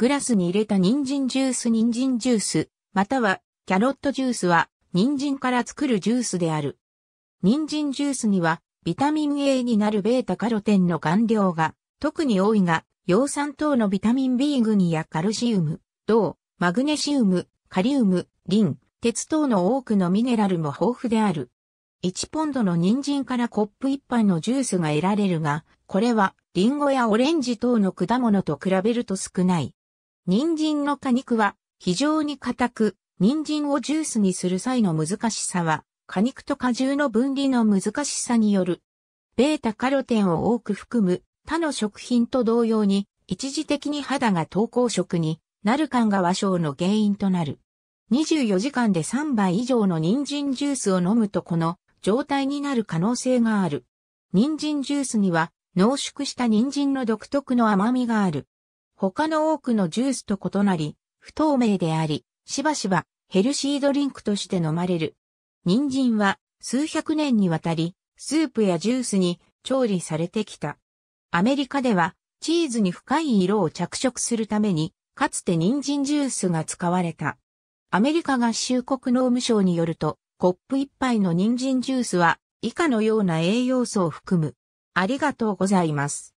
グラスに入れた人参ジュース人参ジュース、またはキャロットジュースは人参から作るジュースである。人参ジュースにはビタミン A になる β カロテンの含量が特に多いが、葉酸等のビタミン B 群やカルシウム、銅、マグネシウム、カリウム、リン、鉄等の多くのミネラルも豊富である。1ポンドの人参からコップ1杯のジュースが得られるが、これはリンゴやオレンジ等の果物と比べると少ない。人参の果肉は非常に硬く、人参をジュースにする際の難しさは、果肉と果汁の分離の難しさによる。ベータカロテンを多く含む他の食品と同様に、一時的に肌が投稿色になる感が和症の原因となる。24時間で3杯以上の人参ジュースを飲むとこの状態になる可能性がある。人参ジュースには濃縮した人参の独特の甘みがある。他の多くのジュースと異なり、不透明であり、しばしばヘルシードリンクとして飲まれる。人参は数百年にわたり、スープやジュースに調理されてきた。アメリカではチーズに深い色を着色するために、かつて人参ジュースが使われた。アメリカ合衆国農務省によると、コップ一杯の人参ジュースは以下のような栄養素を含む。ありがとうございます。